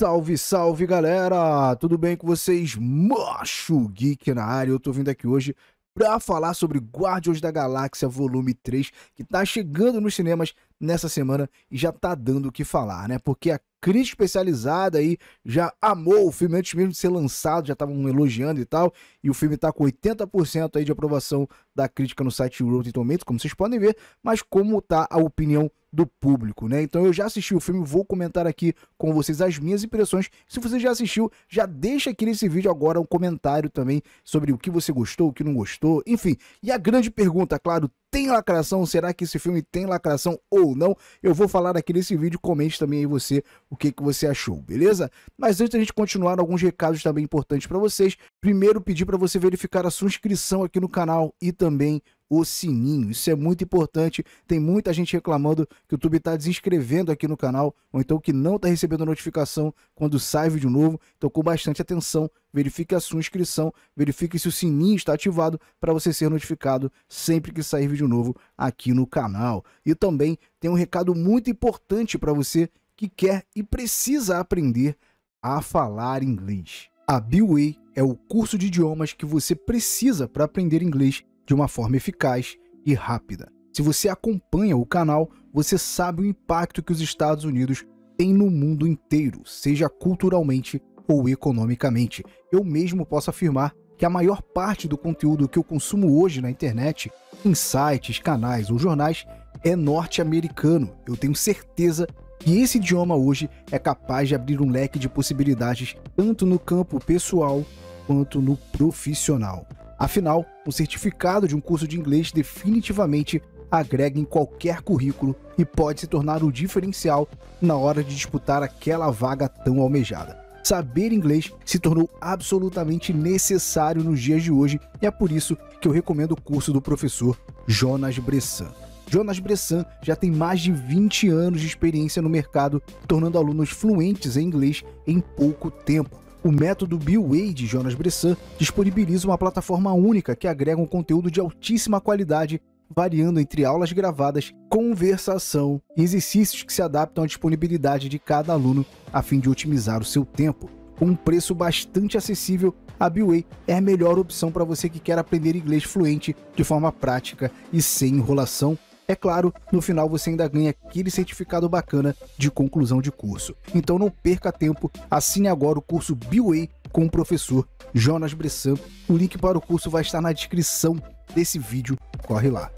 Salve, salve galera! Tudo bem com vocês? Macho Geek na área. Eu tô vindo aqui hoje para falar sobre Guardiões da Galáxia Volume 3, que tá chegando nos cinemas nessa semana e já tá dando o que falar, né? Porque a crítica especializada aí já amou o filme antes mesmo de ser lançado, já estavam elogiando e tal, e o filme tá com 80% aí de aprovação da crítica no site Rotten Tomatoes, como vocês podem ver, mas como tá a opinião do público, né? Então eu já assisti o filme, vou comentar aqui com vocês as minhas impressões. Se você já assistiu, já deixa aqui nesse vídeo agora um comentário também sobre o que você gostou, o que não gostou, enfim. E a grande pergunta, claro, tem lacração? Será que esse filme tem lacração ou ou não, eu vou falar aqui nesse vídeo. Comente também aí você o que, que você achou, beleza? Mas antes da gente continuar, alguns recados também importantes para vocês. Primeiro, pedir para você verificar a sua inscrição aqui no canal e também o sininho. Isso é muito importante. Tem muita gente reclamando que o YouTube está desinscrevendo aqui no canal, ou então que não está recebendo notificação quando sai vídeo novo. Então, com bastante atenção, verifique a sua inscrição, verifique se o sininho está ativado para você ser notificado sempre que sair vídeo novo aqui no canal. E também tem um recado muito importante para você que quer e precisa aprender a falar inglês. A Biway é o curso de idiomas que você precisa para aprender inglês de uma forma eficaz e rápida. Se você acompanha o canal, você sabe o impacto que os Estados Unidos têm no mundo inteiro, seja culturalmente ou economicamente. Eu mesmo posso afirmar que a maior parte do conteúdo que eu consumo hoje na internet, em sites, canais ou jornais, é norte-americano. Eu tenho certeza que esse idioma hoje é capaz de abrir um leque de possibilidades tanto no campo pessoal quanto no profissional. Afinal, o certificado de um curso de inglês definitivamente agrega em qualquer currículo e pode se tornar o diferencial na hora de disputar aquela vaga tão almejada. Saber inglês se tornou absolutamente necessário nos dias de hoje e é por isso que eu recomendo o curso do professor Jonas Bressan. Jonas Bressan já tem mais de 20 anos de experiência no mercado, tornando alunos fluentes em inglês em pouco tempo. O método Bill Wade Jonas Bressan disponibiliza uma plataforma única que agrega um conteúdo de altíssima qualidade, variando entre aulas gravadas, conversação e exercícios que se adaptam à disponibilidade de cada aluno a fim de otimizar o seu tempo. Com um preço bastante acessível, a Billway é a melhor opção para você que quer aprender inglês fluente de forma prática e sem enrolação é claro, no final você ainda ganha aquele certificado bacana de conclusão de curso. Então não perca tempo, assine agora o curso Biway com o professor Jonas Bressan. O link para o curso vai estar na descrição desse vídeo, corre lá.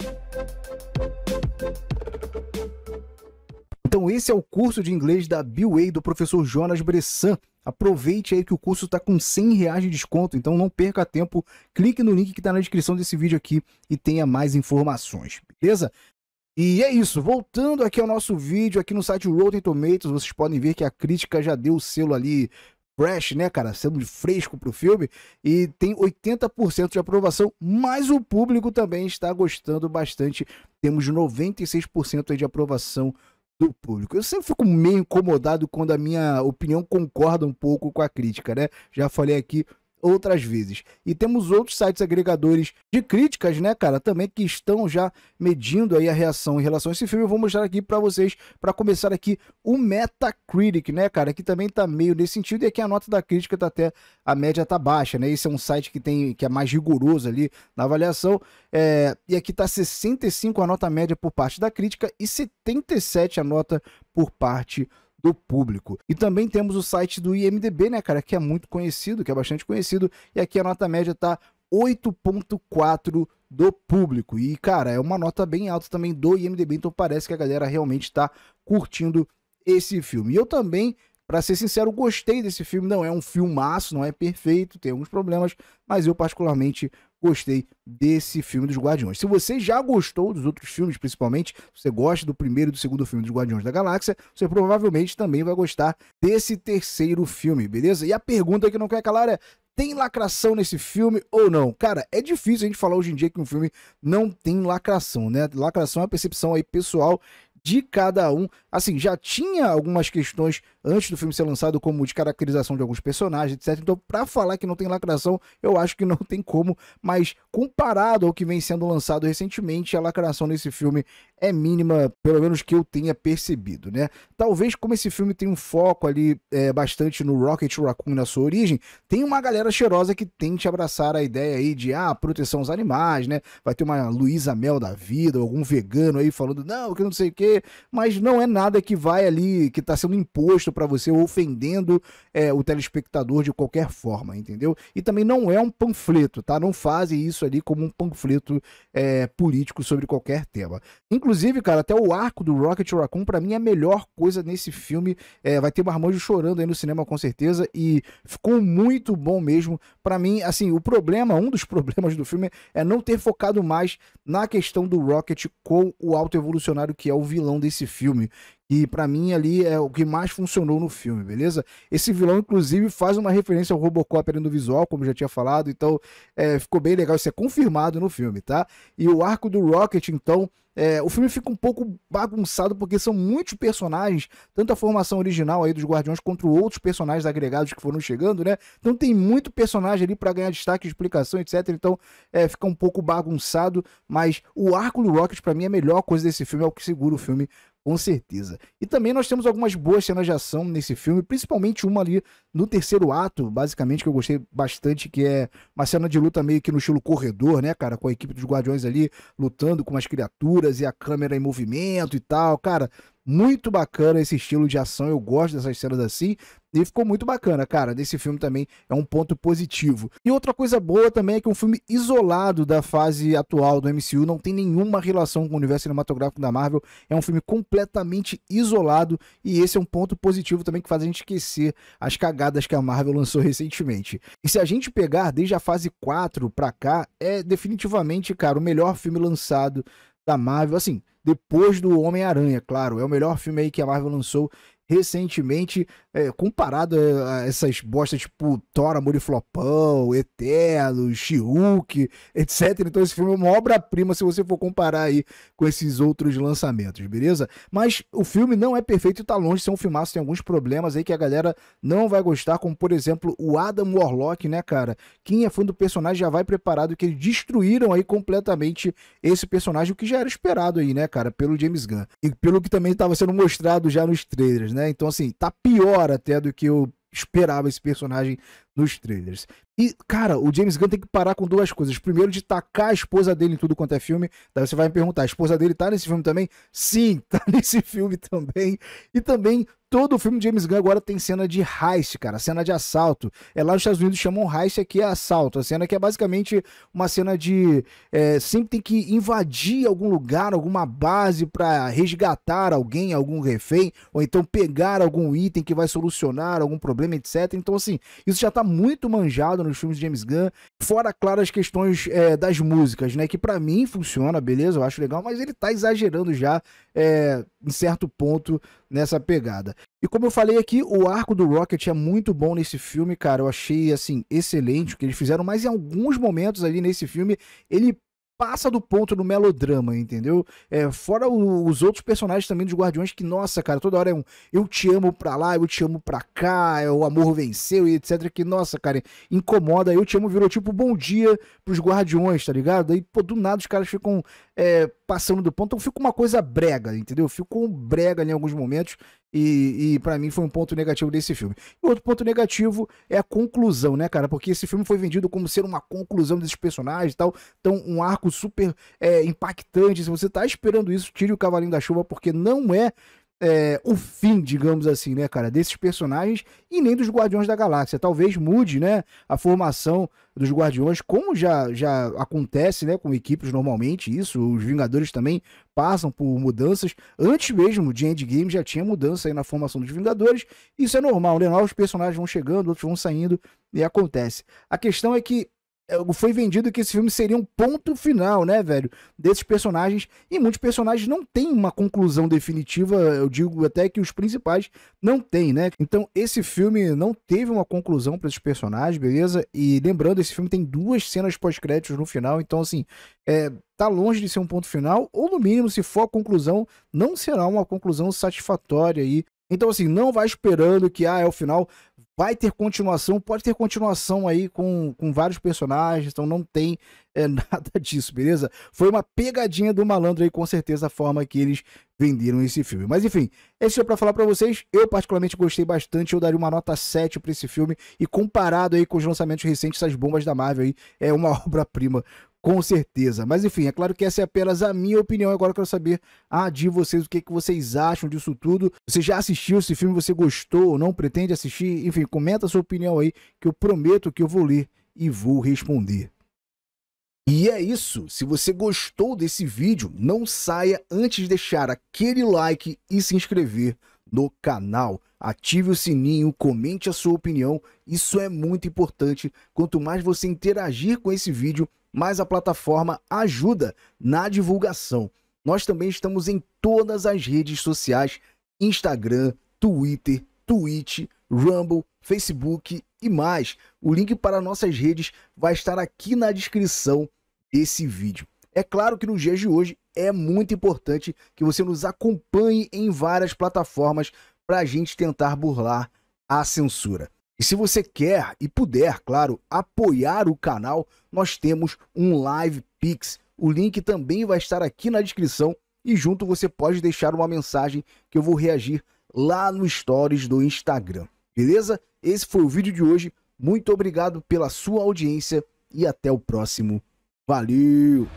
Então esse é o curso de inglês da Biway do professor Jonas Bressan. Aproveite aí que o curso está com 100 reais de desconto, então não perca tempo. Clique no link que está na descrição desse vídeo aqui e tenha mais informações, beleza? E é isso, voltando aqui ao nosso vídeo, aqui no site Rotten Tomatoes, vocês podem ver que a crítica já deu o selo ali fresh, né, cara, selo fresco pro filme, e tem 80% de aprovação, mas o público também está gostando bastante, temos 96% de aprovação do público. Eu sempre fico meio incomodado quando a minha opinião concorda um pouco com a crítica, né, já falei aqui outras vezes. E temos outros sites agregadores de críticas, né, cara, também que estão já medindo aí a reação em relação a esse filme. Eu vou mostrar aqui para vocês, para começar aqui, o Metacritic, né, cara, que também tá meio nesse sentido e aqui a nota da crítica tá até a média tá baixa, né? Esse é um site que tem que é mais rigoroso ali na avaliação. É, e aqui tá 65 a nota média por parte da crítica e 77 a nota por parte do público. E também temos o site do IMDB, né, cara, que é muito conhecido, que é bastante conhecido, e aqui a nota média tá 8.4 do público. E, cara, é uma nota bem alta também do IMDB, então parece que a galera realmente está curtindo esse filme. E eu também, para ser sincero, gostei desse filme. Não é um filmaço, não é perfeito, tem alguns problemas, mas eu particularmente gostei desse filme dos Guardiões. Se você já gostou dos outros filmes, principalmente, se você gosta do primeiro e do segundo filme dos Guardiões da Galáxia, você provavelmente também vai gostar desse terceiro filme, beleza? E a pergunta que não quer calar é: tem lacração nesse filme ou não? Cara, é difícil a gente falar hoje em dia que um filme não tem lacração, né? Lacração é a percepção aí pessoal de cada um. Assim, já tinha algumas questões antes do filme ser lançado, como de caracterização de alguns personagens, etc. Então, para falar que não tem lacração, eu acho que não tem como, mas comparado ao que vem sendo lançado recentemente, a lacração nesse filme é mínima, pelo menos que eu tenha percebido, né? Talvez como esse filme tem um foco ali é, bastante no Rocket Raccoon na sua origem, tem uma galera cheirosa que tente abraçar a ideia aí de, ah, proteção aos animais, né? Vai ter uma Luísa Mel da vida, algum vegano aí falando, não, que não sei o que, mas não é nada que vai ali, que está sendo imposto para você, ofendendo é, o telespectador de qualquer forma, entendeu? E também não é um panfleto, tá? Não fazem isso ali como um panfleto é, político sobre qualquer tema. Inclusive, cara, até o arco do Rocket Raccoon, para mim, é a melhor coisa nesse filme. É, vai ter Marmanjo chorando aí no cinema, com certeza, e ficou muito bom mesmo. para mim, assim, o problema, um dos problemas do filme é não ter focado mais na questão do Rocket com o auto evolucionário que é o vilão vilão desse filme, e para mim ali é o que mais funcionou no filme, beleza? Esse vilão, inclusive, faz uma referência ao Robocop ali no visual, como já tinha falado, então é, ficou bem legal, isso é confirmado no filme, tá? E o arco do Rocket, então, é, o filme fica um pouco bagunçado porque são muitos personagens, tanto a formação original aí dos Guardiões quanto outros personagens agregados que foram chegando, né? Então tem muito personagem ali para ganhar destaque, explicação, etc. Então é, fica um pouco bagunçado, mas o arco do Rocket para mim é a melhor coisa desse filme, é o que segura o filme com certeza. E também nós temos algumas boas cenas de ação nesse filme, principalmente uma ali no terceiro ato, basicamente, que eu gostei bastante, que é uma cena de luta meio que no estilo corredor, né, cara? Com a equipe dos Guardiões ali lutando com as criaturas e a câmera em movimento e tal. Cara, muito bacana esse estilo de ação, eu gosto dessas cenas assim. E ficou muito bacana, cara. Desse filme também é um ponto positivo. E outra coisa boa também é que é um filme isolado da fase atual do MCU, não tem nenhuma relação com o universo cinematográfico da Marvel. É um filme completamente isolado e esse é um ponto positivo também que faz a gente esquecer as cagadas que a Marvel lançou recentemente. E se a gente pegar desde a fase 4 pra cá, é definitivamente, cara, o melhor filme lançado da Marvel, assim, depois do Homem-Aranha, claro, é o melhor filme aí que a Marvel lançou recentemente, é, comparado é, a essas bostas tipo Thor, Amor e Flopão, Eterno, Shiuk, etc. Então esse filme é uma obra-prima se você for comparar aí com esses outros lançamentos, beleza? Mas o filme não é perfeito e tá longe de ser um filmaço, tem alguns problemas aí que a galera não vai gostar, como por exemplo o Adam Warlock, né, cara? Quem é fã do personagem já vai preparado que eles destruíram aí completamente esse personagem, o que já era esperado aí, né, cara, pelo James Gunn. E pelo que também estava sendo mostrado já nos trailers, né? né? Então, assim, tá pior até do que eu esperava esse personagem nos trailers. E, cara, o James Gunn tem que parar com duas coisas. Primeiro, de tacar a esposa dele em tudo quanto é filme. Daí você vai me perguntar: a esposa dele tá nesse filme também? Sim, tá nesse filme também. E também, todo o filme de James Gunn agora tem cena de heist, cara, cena de assalto. É lá nos Estados Unidos chamam heist aqui é assalto. A cena que é basicamente uma cena de. É, sempre tem que invadir algum lugar, alguma base para resgatar alguém, algum refém, ou então pegar algum item que vai solucionar algum problema, etc. Então, assim, isso já tá Tá muito manjado nos filmes de James Gunn, fora, claro, as questões é, das músicas, né? Que para mim funciona, beleza, eu acho legal, mas ele tá exagerando já é, em certo ponto nessa pegada. E como eu falei aqui, o arco do Rocket é muito bom nesse filme, cara. Eu achei, assim, excelente o que eles fizeram, mas em alguns momentos ali nesse filme, ele passa do ponto no melodrama, entendeu? É, fora o, os outros personagens também dos Guardiões que, nossa, cara, toda hora é um eu te amo pra lá, eu te amo pra cá, é, o amor venceu e etc. Que, nossa, cara, incomoda. Eu te amo virou tipo bom dia pros Guardiões, tá ligado? Aí, pô, do nada os caras ficam é, passando do ponto. Então fico uma coisa brega, entendeu? Fica um brega em alguns momentos. E, e para mim foi um ponto negativo desse filme. E outro ponto negativo é a conclusão, né, cara? Porque esse filme foi vendido como ser uma conclusão desses personagens e tal. Então, um arco super é, impactante. Se você tá esperando isso, tire o Cavalinho da Chuva, porque não é é, o fim, digamos assim, né, cara, desses personagens e nem dos Guardiões da Galáxia. Talvez mude, né, a formação dos Guardiões, como já, já acontece, né, com equipes normalmente, isso, os Vingadores também passam por mudanças. Antes mesmo de Endgame já tinha mudança aí na formação dos Vingadores. Isso é normal, né? Novos personagens vão chegando, outros vão saindo e acontece. A questão é que é, foi vendido que esse filme seria um ponto final, né, velho? Desses personagens. E muitos personagens não têm uma conclusão definitiva. Eu digo até que os principais não têm, né? Então, esse filme não teve uma conclusão para esses personagens, beleza? E lembrando, esse filme tem duas cenas pós-créditos no final. Então, assim, é, tá longe de ser um ponto final. Ou, no mínimo, se for a conclusão, não será uma conclusão satisfatória aí. Então, assim, não vai esperando que ah, é o final vai ter continuação, pode ter continuação aí com, com vários personagens, então não tem é, nada disso, beleza? Foi uma pegadinha do malandro aí, com certeza, a forma que eles venderam esse filme. Mas enfim, esse é para falar para vocês, eu particularmente gostei bastante, eu daria uma nota 7 para esse filme, e comparado aí com os lançamentos recentes, essas bombas da Marvel aí, é uma obra-prima, com certeza. Mas enfim, é claro que essa é apenas a minha opinião. Agora eu quero saber a ah, de vocês, o que, é que vocês acham disso tudo. Você já assistiu esse filme, você gostou ou não pretende assistir? Enfim, comenta a sua opinião aí, que eu prometo que eu vou ler e vou responder. E é isso. Se você gostou desse vídeo, não saia antes de deixar aquele like e se inscrever no canal. Ative o sininho, comente a sua opinião. Isso é muito importante. Quanto mais você interagir com esse vídeo, mas a plataforma ajuda na divulgação. Nós também estamos em todas as redes sociais: Instagram, Twitter, Twitch, Rumble, Facebook e mais. O link para nossas redes vai estar aqui na descrição desse vídeo. É claro que nos dias de hoje é muito importante que você nos acompanhe em várias plataformas para a gente tentar burlar a censura. E se você quer e puder, claro, apoiar o canal, nós temos um Live Pix. O link também vai estar aqui na descrição e junto você pode deixar uma mensagem que eu vou reagir lá no stories do Instagram. Beleza? Esse foi o vídeo de hoje. Muito obrigado pela sua audiência e até o próximo. Valeu!